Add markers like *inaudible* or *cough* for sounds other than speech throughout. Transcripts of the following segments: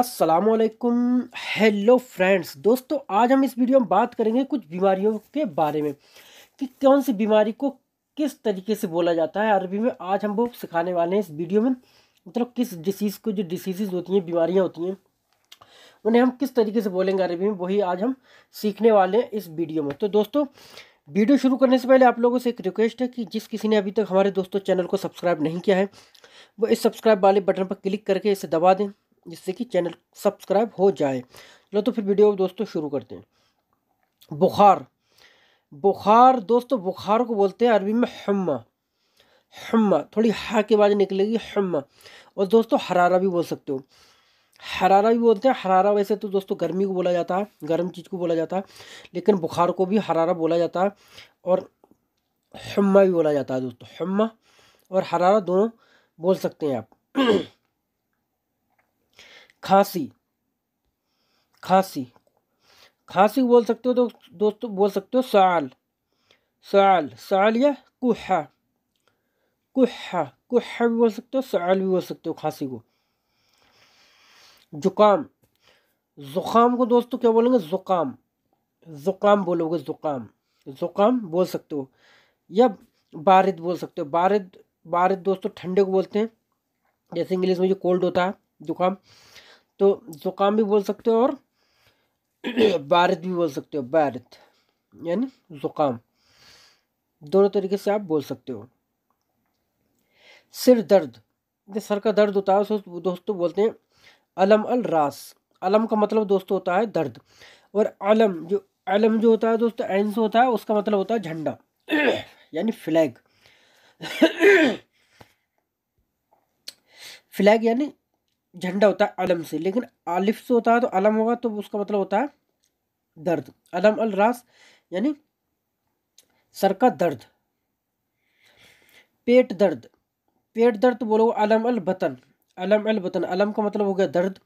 असलकुम hello friends दोस्तों आज हम इस वीडियो में बात करेंगे कुछ बीमारियों के बारे में कि कौन सी बीमारी को किस तरीके से बोला जाता है अरबी में आज हम वो सिखाने वाले हैं इस वीडियो में मतलब किस डिसीज़ को जो डिसीज़ होती हैं बीमारियाँ होती हैं उन्हें हम किस तरीके से बोलेंगे अरबी में वही आज हम सीखने वाले हैं इस वीडियो में तो दोस्तों वीडियो शुरू करने से पहले आप लोगों से एक रिक्वेस्ट है कि जिस किसी ने अभी तक हमारे दोस्तों चैनल को सब्सक्राइब नहीं किया है वो इस सब्सक्राइब वाले बटन पर क्लिक करके इसे दबा दें जिससे कि चैनल सब्सक्राइब हो जाए चलो तो फिर वीडियो दोस्तों शुरू करते हैं बुखार बुखार दोस्तों बुखार को बोलते हैं अरबी में हम्मा हम्मा थोड़ी हा के बाद निकलेगी हम्मा और दोस्तों हरारा भी बोल सकते हो हरारा भी बोलते हैं हरारा वैसे तो दोस्तों गर्मी को बोला जाता है गर्म चीज़ को बोला जाता है लेकिन बुखार को भी हरारा बोला जाता है और हम्मा भी बोला जाता है दोस्तों हम्मा और हरारा दोनों बोल सकते हैं आप खांसी खांसी खांसी बोल सकते हो तो दोस्तों बोल सकते हो साल साल साल या कुहा कुहा कुहा भी बोल सकते हो साल भी बोल सकते हो खांसी को जुकाम ज़ुकाम को दोस्तों क्या बोलेंगे ज़ुकाम ज़ुकाम बोलोगे ज़ुकाम ज़ुकाम बोल सकते हो या बारिद बोल सकते हो बारिद बारिद दोस्तों ठंडे को बोलते हैं जैसे इंग्लिश में जो कोल्ड होता है जुकाम तो ज़ुकाम भी बोल सकते हो और *clears throat* बारिश भी बोल सकते हो बारिश यानी ज़ुकाम दोनों तरीके से आप बोल सकते हो सिर दर्द जो सर का दर्द होता है उसको दोस्तों बोलते हैं अलम अल रास अलम का मतलब दोस्तों होता है दर्द और अलम जो अलम जो होता है दोस्तों एन से होता है उसका मतलब होता है झंडा *clears throat* यानी फ्लैग *clears throat* फ्लैग यानी झंडा होता है अलम से लेकिन आलिफ से होता है तो अलम होगा तो उसका मतलब होता है दर्द अलम अल रास यानी सर का दर्द पेट दर्द पेट दर्द बोलो अलम अल बतन अलम अल बतन अलम का मतलब हो गया दर्द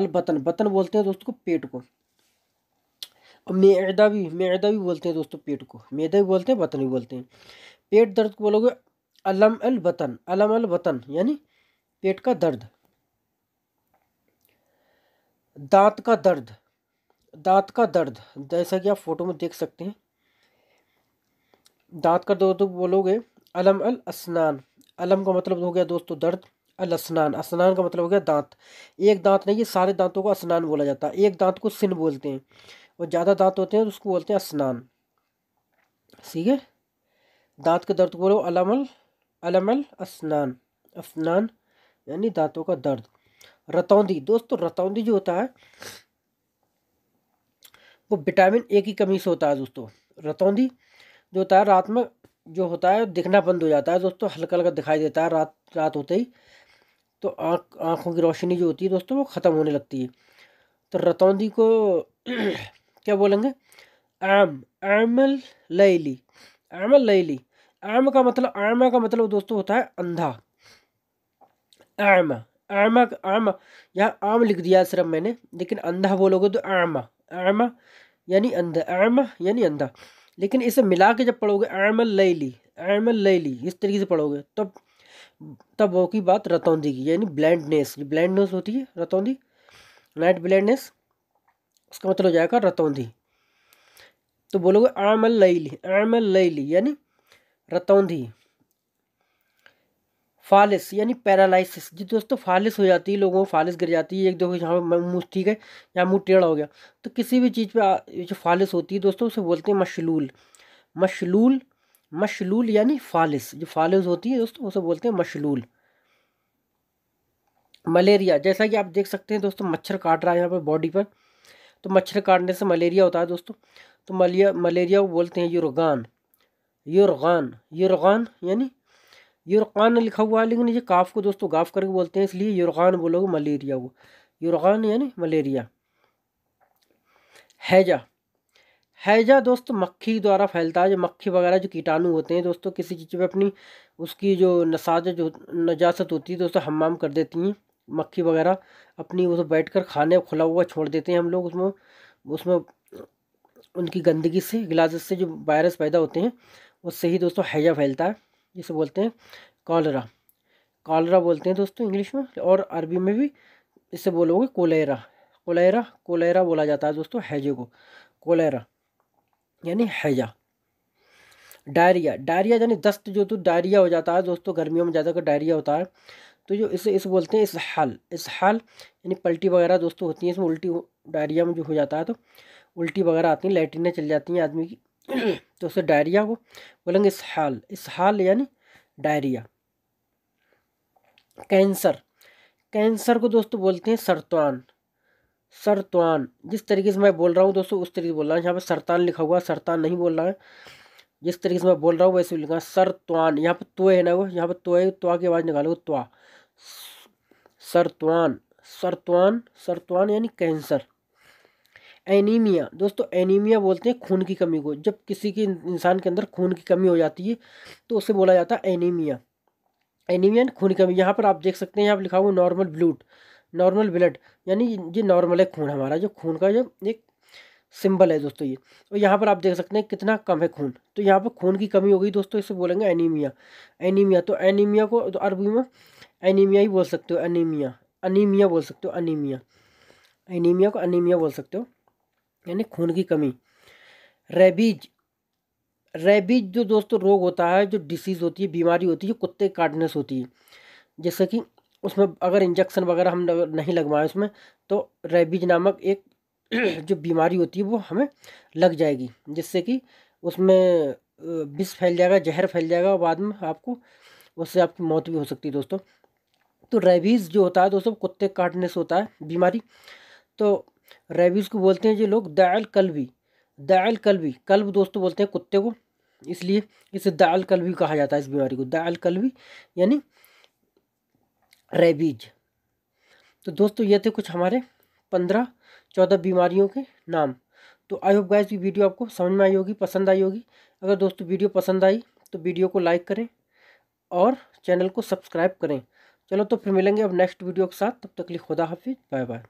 अल बतन बतन बोलते हैं दोस्तों को पेट को और मैदा भी मैदा भी बोलते हैं दोस्तों पेट को मैदा भी बोलते हैं बतन भी बोलते हैं पेट दर्द को बोलोगे अलम अल बतन अलम अल बतन यानी पेट का दर्द दांत का दर्द दांत का दर्द जैसा कि आप फोटो में देख सकते हैं दांत का दर्द बोलोगे अलम अल स्नान अलम का मतलब हो गया दोस्तों दर्द अल स्नान स्नान का मतलब हो गया दांत एक दांत नहीं ये सारे दांतों को स्नान बोला जाता है एक दांत को सिन बोलते हैं और ज़्यादा दांत होते हैं तो उसको बोलते हैं स्नान ठीक है दांत के दर्द को बोलो अलमल अलमल स्नान स्नान यानी दांतों का दर्द रतौंदी दोस्तों तो रतौंदी जो होता है वो विटामिन ए की कमी से होता है दोस्तों रतौंदी जो होता है रात में जो होता है दिखना बंद हो जाता है दोस्तों हल्का हल्का दिखाई देता है रात रात होते ही तो आँख आँखों की रोशनी जो होती है दोस्तों वो ख़त्म होने लगती है तो रतौंदी को *clears throat* क्या बोलेंगे आम आमल लैली आमल लैली आम का मतलब आमा का मतलब दोस्तों होता है अंधा आमा आमा आमा यहाँ आम लिख दिया सिर्फ मैंने लेकिन अंधा बोलोगे तो आमा आमा यानी अंधा आमा यानी अंधा लेकिन इसे मिला के जब पढ़ोगे आमल लैली आमल लैली इस तरीके से पढ़ोगे तब तब वो की बात रतौंदी की यानी ब्लैंडनेस ब्लैंडनेस होती है रतौंदी नाइट ब्लैंडनेस उसका मतलब हो जाएगा रतौंदी तो बोलोगे आमल लैली आमल लैली यानी रतौंधी फालिस यानी पैरालिसिस जी दोस्तों फालिस हो जाती है लोगों को फालिस गिर जाती है एक देखो यहाँ मुँह ठीक है यहाँ मुँह टेढ़ा हो गया तो किसी भी चीज़ पर जो फालिस होती है दोस्तों उसे बोलते हैं मशलूल मशलूल मशलूल यानी फालिस जो फालिस होती है दोस्तों उसे बोलते हैं मशलूल मलेरिया जैसा कि आप देख सकते हैं दोस्तों मच्छर काट रहा है यहाँ पर बॉडी पर तो मच्छर काटने से मलेरिया होता है दोस्तों तो मलिया मलेरिया वो बोलते हैं युर्गान युर्गान युर्गान यानी यूरकान लिखा हुआ है लेकिन ये काफ को दोस्तों गाफ करके बोलते हैं इसलिए यूरकान बोलोगे मलेरिया वो यूरकान यानी मलेरिया हैजा हैजा दोस्तों मक्खी द्वारा फैलता है जो मक्खी वगैरह जो कीटाणु होते हैं दोस्तों किसी चीज़ पर अपनी उसकी जो नसाज जो नजास्त होती है दोस्तों हमाम कर देती हैं मक्खी वगैरह अपनी वो बैठ कर खाने खुला हुआ छोड़ देते हैं हम लोग उसमें उसमें उनकी गंदगी से गिलास से जो वायरस पैदा होते हैं उससे ही दोस्तों हैजा फैलता है जिसे बोलते हैं कॉलरा कॉलरा बोलते हैं दोस्तों इंग्लिश में और अरबी में भी इसे बोलोगे कोलेरा कोलेरा कोलेरा बोला जाता है दोस्तों हैजे को कोलेरा यानी हैजा डायरिया डायरिया यानी दस्त जो तो डायरिया हो जाता है दोस्तों गर्मियों में ज़्यादातर डायरिया होता है तो जो इसे इस बोलते हैं इस हाल इस हाल यानी पल्टी वगैरह दोस्तों होती है इसमें उल्टी डायरिया में जो हो जाता है तो उल्टी वगैरह आती है लेटरिनें चल जाती हैं आदमी की *clears throat* तो उसे डायरिया को बोलेंगे इसहाल इसहाल यानी डायरिया कैंसर कैंसर को दोस्तों बोलते हैं सरतान सरतान जिस तरीके से मैं बोल रहा हूँ दोस्तों उस तरीके से बोल रहा हूँ यहाँ पर सरतान लिखा हुआ सरतान नहीं बोल रहा है जिस तरीके से मैं बोल रहा हूँ वैसे लिखा सरतान यहाँ पर तो है ना वो यहाँ पर तो है त्वा की आवाज़ निकालो त्वा सरतान सरतान सरतान यानी कैंसर एनीमिया दोस्तों एनीमिया बोलते हैं खून की कमी को जब किसी के इंसान के अंदर खून की कमी हो जाती है तो उसे बोला जाता है एनीमिया एनीमिया खून की कमी यहाँ पर आप देख सकते हैं यहाँ पर लिखा हुआ नॉर्मल ब्लूड नॉर्मल ब्लड यानी ये नॉर्मल है खून हमारा जो खून का जो एक सिंबल है दोस्तों ये और यहाँ पर आप देख सकते हैं कितना कम है खून तो यहाँ पर खून की कमी हो गई दोस्तों इसे बोलेंगे एनीमिया एनीमिया तो एनीमिया को तो अरबी में एनीमिया ही बोल सकते हो एनीमिया अनीमिया बोल सकते हो अनीमिया एनीमिया को अनीमिया बोल सकते हो यानी खून की कमी रेबीज रेबीज जो दोस्तों रोग होता है जो डिसीज़ होती है बीमारी होती है जो कुत्ते काटने से होती है जैसे कि उसमें अगर इंजेक्शन वगैरह हम नहीं लगवाएं उसमें तो रेबीज नामक एक *clears throat* जो बीमारी होती है वो हमें लग जाएगी जिससे कि उसमें विष फैल जाएगा जहर फैल जाएगा और बाद में आपको उससे आपकी मौत भी हो सकती है दोस्तों तो रेबीज़ जो होता है दोस्तों कुत्ते काटने से होता है बीमारी तो रेबीज़ को बोलते हैं ये लोग दाल कलवी दाल कलवी कल्ब दोस्तों बोलते हैं कुत्ते को इसलिए इसे दाल कलवी कहा जाता है इस बीमारी को दाल कलवी यानी रेबीज तो दोस्तों ये थे कुछ हमारे पंद्रह चौदह बीमारियों के नाम तो आई होप गाइस ये वीडियो आपको समझ में आई होगी पसंद आई होगी अगर दोस्तों वीडियो पसंद आई तो वीडियो को लाइक करें और चैनल को सब्सक्राइब करें चलो तो फिर मिलेंगे अब नेक्स्ट वीडियो के साथ तब तक लिए खुदा हाफिज़ बाय बाय